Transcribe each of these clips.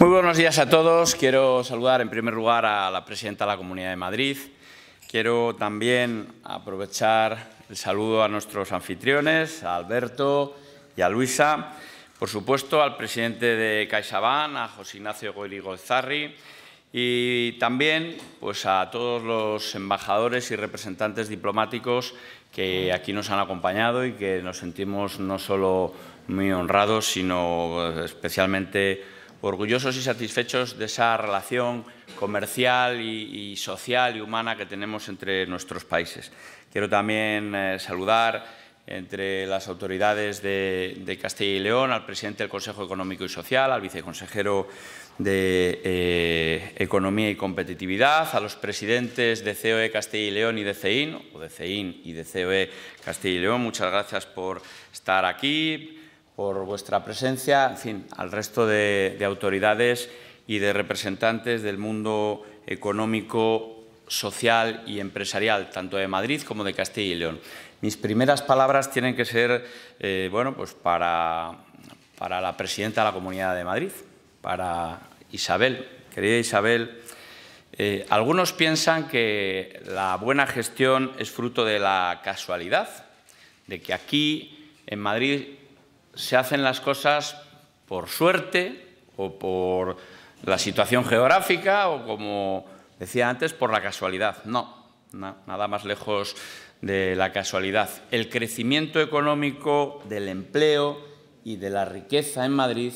Muy buenos días a todos. Quiero saludar en primer lugar a la presidenta de la Comunidad de Madrid. Quiero también aprovechar el saludo a nuestros anfitriones, a Alberto y a Luisa. Por supuesto, al presidente de CaixaBank, a José Ignacio goyli y también pues, a todos los embajadores y representantes diplomáticos que aquí nos han acompañado y que nos sentimos no solo muy honrados, sino pues, especialmente orgullosos y satisfechos de esa relación comercial y, social y humana que tenemos entre nuestros países. Quiero también eh, saludar entre las autoridades de, Castilla y León, al presidente del Consejo Económico y Social, al viceconsejero de eh, Economía y Competitividad, a los presidentes de COE Castilla y León y de CEIN, o de CEIN y de COE Castilla y León. Muchas gracias por estar aquí por vuestra presencia, en fin, al resto de, autoridades y de representantes del mundo económico, social y empresarial, tanto de Madrid como de Castilla y León. Mis primeras palabras tienen que ser, eh, bueno, pues para, para la presidenta de la Comunidad de Madrid, para Isabel. Querida Isabel, eh, algunos piensan que la buena gestión es fruto de la casualidad, de que aquí en Madrid se hacen las cosas por suerte o por la situación geográfica o, como decía antes, por la casualidad. No, nada más lejos de la casualidad. El crecimiento económico del empleo y de la riqueza en Madrid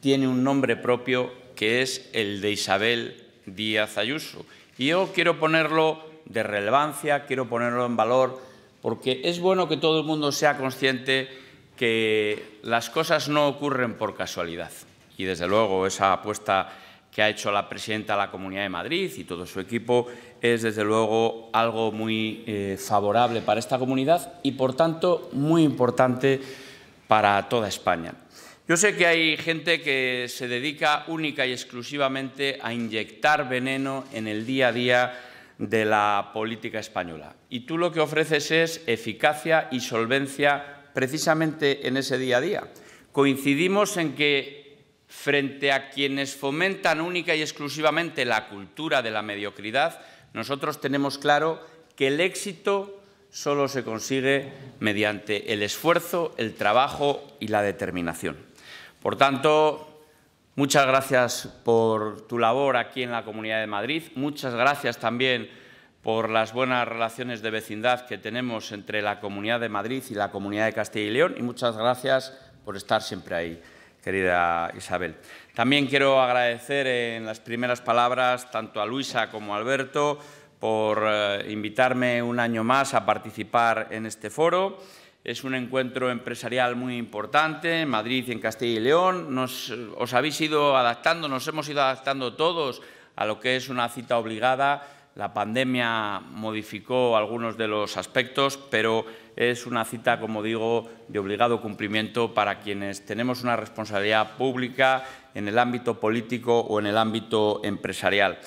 tiene un nombre propio que es el de Isabel Díaz Ayuso. Y yo quiero ponerlo de relevancia, quiero ponerlo en valor, porque es bueno que todo el mundo sea consciente que las cosas no ocurren por casualidad. Y desde luego esa apuesta que ha hecho la presidenta de la Comunidad de Madrid y todo su equipo es desde luego algo muy eh, favorable para esta comunidad y por tanto muy importante para toda España. Yo sé que hay gente que se dedica única y exclusivamente a inyectar veneno en el día a día de la política española. Y tú lo que ofreces es eficacia y solvencia precisamente en ese día a día. Coincidimos en que frente a quienes fomentan única y exclusivamente la cultura de la mediocridad, nosotros tenemos claro que el éxito solo se consigue mediante el esfuerzo, el trabajo y la determinación. Por tanto, muchas gracias por tu labor aquí en la Comunidad de Madrid, muchas gracias también por las buenas relaciones de vecindad que tenemos entre la Comunidad de Madrid y la Comunidad de Castilla y León y muchas gracias por estar siempre ahí, querida Isabel. También quiero agradecer en las primeras palabras tanto a Luisa como a Alberto por eh, invitarme un año más a participar en este foro. Es un encuentro empresarial muy importante en Madrid y en Castilla y León. Nos, eh, os habéis ido adaptando, nos hemos ido adaptando todos a lo que es una cita obligada la pandemia modificó algunos de los aspectos, pero es una cita, como digo, de obligado cumplimiento para quienes tenemos una responsabilidad pública en el ámbito político o en el ámbito empresarial.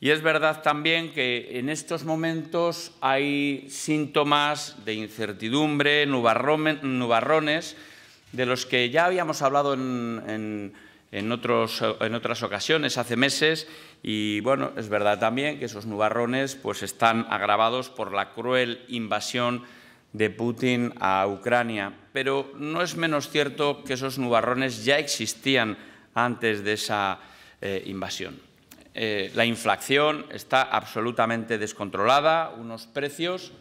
Y es verdad también que en estos momentos hay síntomas de incertidumbre, nubarrones, de los que ya habíamos hablado en, en, otras ocasiones, hace meses, y bueno, es verdad también que esos nubarrones pues, están agravados por la cruel invasión de Putin a Ucrania. Pero no es menos cierto que esos nubarrones ya existían antes de esa eh, invasión. Eh, la inflación está absolutamente descontrolada, unos precios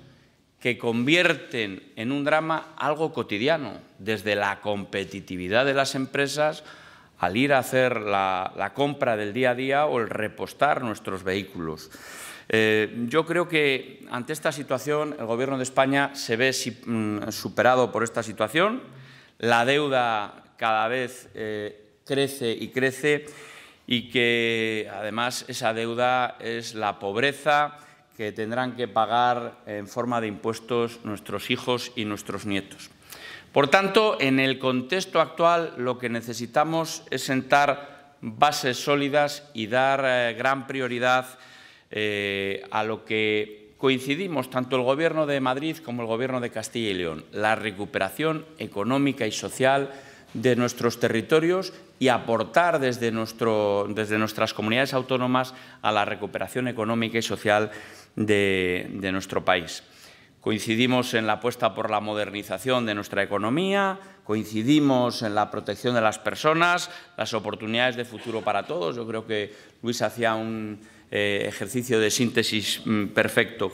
que convierten en un drama algo cotidiano, desde la competitividad de las empresas al ir a hacer la, compra del día a día o el repostar nuestros vehículos. Eh, yo creo que ante esta situación el Gobierno de España se ve mm, superado por esta situación. La deuda cada vez eh, crece y crece y que además esa deuda es la pobreza que tendrán que pagar en forma de impuestos nuestros hijos y nuestros nietos. Por tanto, en el contexto actual lo que necesitamos es sentar bases sólidas y dar eh, gran prioridad eh, a lo que coincidimos tanto el Gobierno de Madrid como el Gobierno de Castilla y León, la recuperación económica y social de nuestros territorios y aportar desde, nuestras comunidades autónomas a la recuperación económica y social de nuestro país. Coincidimos en la apuesta por la modernización de nuestra economía, coincidimos en la protección de las personas, las oportunidades de futuro para todos. Yo creo que Luis hacía un eh, ejercicio de síntesis mm, perfecto.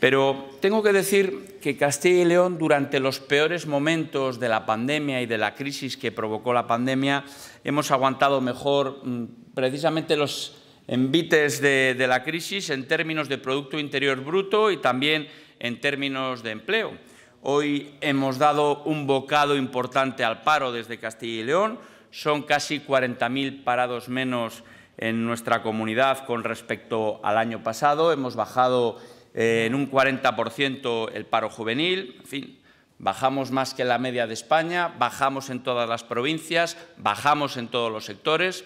Pero tengo que decir que Castilla y León, durante los peores momentos de la pandemia y de la crisis que provocó la pandemia, hemos aguantado mejor mm, precisamente los envites de la crisis en términos de Producto Interior Bruto y también en términos de empleo. Hoy hemos dado un bocado importante al paro desde Castilla y León. Son casi 40.000 parados menos en nuestra comunidad con respecto al año pasado. Hemos bajado eh, en un 40% el paro juvenil. En fin, bajamos más que la media de España, bajamos en todas las provincias, bajamos en todos los sectores.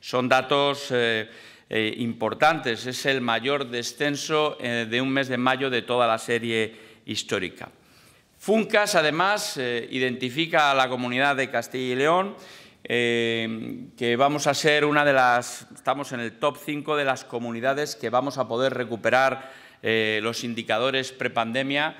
Son datos... Eh, eh, importantes. Es el mayor descenso eh, de un mes de mayo de toda la serie histórica. Funcas, además, eh, identifica a la comunidad de Castilla y León, que vamos a ser una de las, estamos en el top 5 de las comunidades que vamos a poder recuperar los indicadores prepandemia,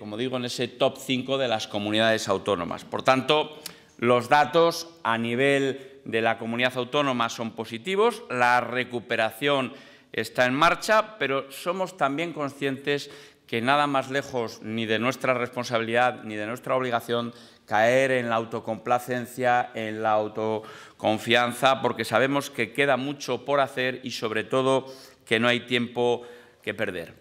como digo, en ese top 5 de las comunidades autónomas. Por tanto, los datos a nivel de la comunidad autónoma son positivos, la recuperación está en marcha, pero somos también conscientes que nada más lejos ni de nuestra responsabilidad ni de nuestra obligación caer en la autocomplacencia, en la autoconfianza, porque sabemos que queda mucho por hacer y sobre todo que no hay tiempo que perder.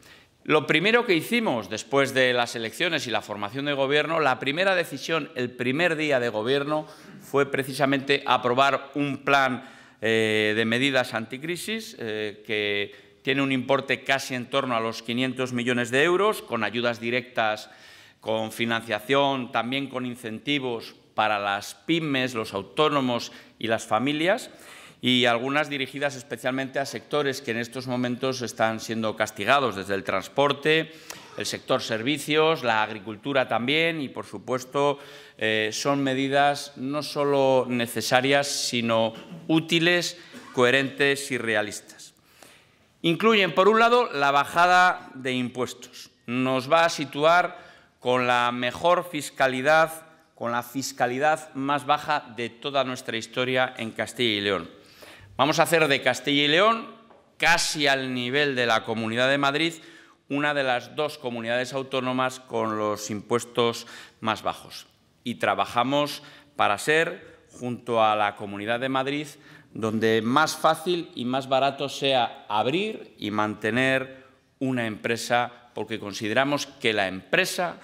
Lo primero que hicimos después de las elecciones y la formación de gobierno, la primera decisión, el primer día de gobierno, fue precisamente aprobar un plan eh, de medidas anticrisis eh, que tiene un importe casi en torno a los 500 millones de euros, con ayudas directas, con financiación, también con incentivos para las pymes, los autónomos y las familias y algunas dirigidas especialmente a sectores que en estos momentos están siendo castigados, desde el transporte, el sector servicios, la agricultura también y, por supuesto, eh, son medidas no solo necesarias, sino útiles, coherentes y realistas. Incluyen, por un lado, la bajada de impuestos. Nos va a situar con la mejor fiscalidad, con la fiscalidad más baja de toda nuestra historia en Castilla y León. Vamos a hacer de Castilla y León, casi al nivel de la Comunidad de Madrid, una de las dos comunidades autónomas con los impuestos más bajos. Y trabajamos para ser, junto a la Comunidad de Madrid, donde más fácil y más barato sea abrir y mantener una empresa, porque consideramos que la empresa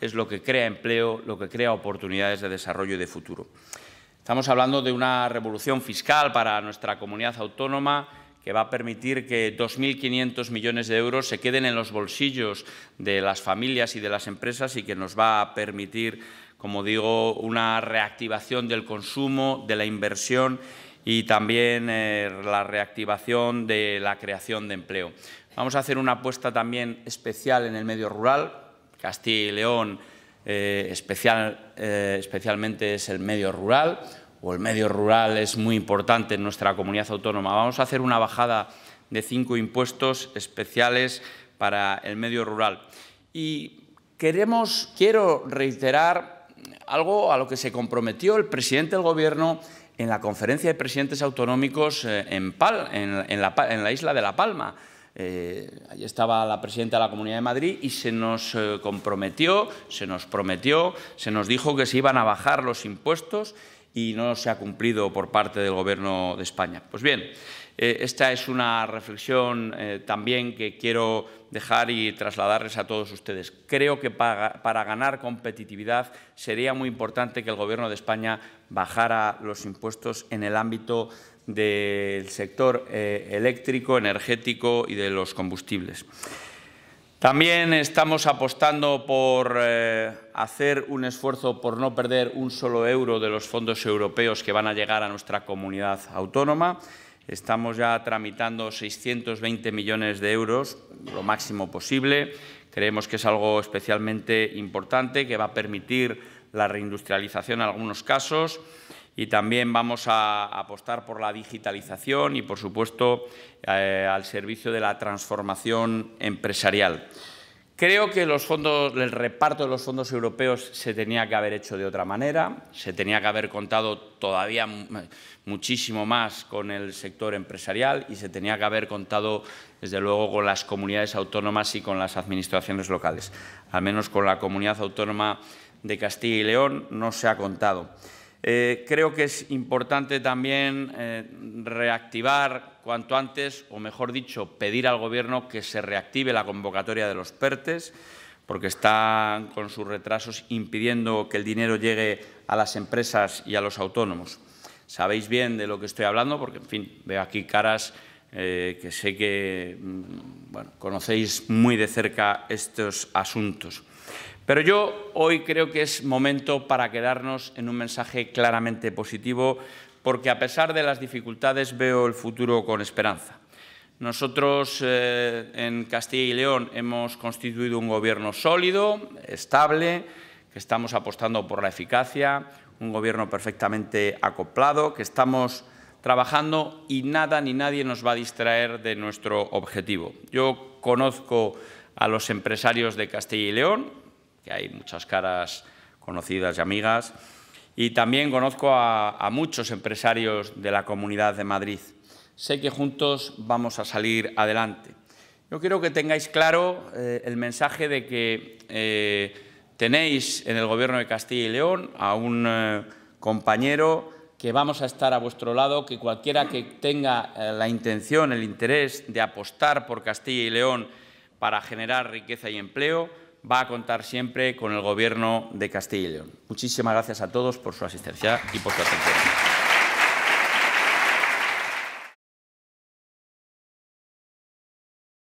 es lo que crea empleo, lo que crea oportunidades de desarrollo y de futuro. Estamos hablando de una revolución fiscal para nuestra comunidad autónoma que va a permitir que 2.500 millones de euros se queden en los bolsillos de las familias y de las empresas y que nos va a permitir, como digo, una reactivación del consumo, de la inversión y también eh, la reactivación de la creación de empleo. Vamos a hacer una apuesta también especial en el medio rural. Castilla y León eh, eh, especialmente es el medio rural, o el medio rural es muy importante en nuestra comunidad autónoma. Vamos a hacer una bajada de cinco impuestos especiales para el medio rural. Y queremos, quiero reiterar algo a lo que se comprometió el presidente del Gobierno en la conferencia de presidentes autonómicos eh, en la isla de La Palma. Eh, allí estaba la presidenta de la Comunidad de Madrid y se nos eh, comprometió, se nos prometió, se nos dijo que se iban a bajar los impuestos y no se ha cumplido por parte del Gobierno de España. Pues bien, eh, esta es una reflexión eh, también que quiero dejar y trasladarles a todos ustedes. Creo que para, ganar competitividad sería muy importante que el Gobierno de España bajara los impuestos en el ámbito del sector eh, eléctrico, energético y de los combustibles. También estamos apostando por hacer un esfuerzo por no perder un solo euro de los fondos europeos que van a llegar a nuestra comunidad autónoma. Estamos ya tramitando 620 millones de euros, lo máximo posible. Creemos que es algo especialmente importante, que va a permitir la reindustrialización en algunos casos y también vamos a apostar por la digitalización y, por supuesto, eh, al servicio de la transformación empresarial. Creo que el reparto de los fondos europeos se tenía que haber hecho de otra manera, se tenía que haber contado todavía muchísimo más con el sector empresarial y se tenía que haber contado, desde luego, con las comunidades autónomas y con las administraciones locales. Al menos con la comunidad autónoma de Castilla y León no se ha contado. Eh, creo que es importante también eh, reactivar cuanto antes, o mejor dicho, pedir al Gobierno que se reactive la convocatoria de los PERTES, porque están con sus retrasos impidiendo que el dinero llegue a las empresas y a los autónomos. Sabéis bien de lo que estoy hablando, porque, en fin, veo aquí caras eh, que sé que mm, conocéis muy de cerca estos asuntos. Pero yo hoy creo que es momento para quedarnos en un mensaje claramente positivo, porque a pesar de las dificultades veo el futuro con esperanza. Nosotros eh, en Castilla y León hemos constituido un gobierno sólido, estable, que estamos apostando por la eficacia, un gobierno perfectamente acoplado, que estamos trabajando y nada ni nadie nos va a distraer de nuestro objetivo. Yo conozco a los empresarios de Castilla y León, que hay muchas caras conocidas y amigas. Y también conozco a, muchos empresarios de la Comunidad de Madrid. Sé que juntos vamos a salir adelante. Yo quiero que tengáis claro eh, el mensaje de que eh, tenéis en el Gobierno de Castilla y León a un eh, compañero que vamos a estar a vuestro lado, que cualquiera que tenga la intención, el interés de apostar por Castilla y León para generar riqueza y empleo, va a contar siempre con el Gobierno de Castilla y León. Muchísimas gracias a todos por su asistencia y por su atención.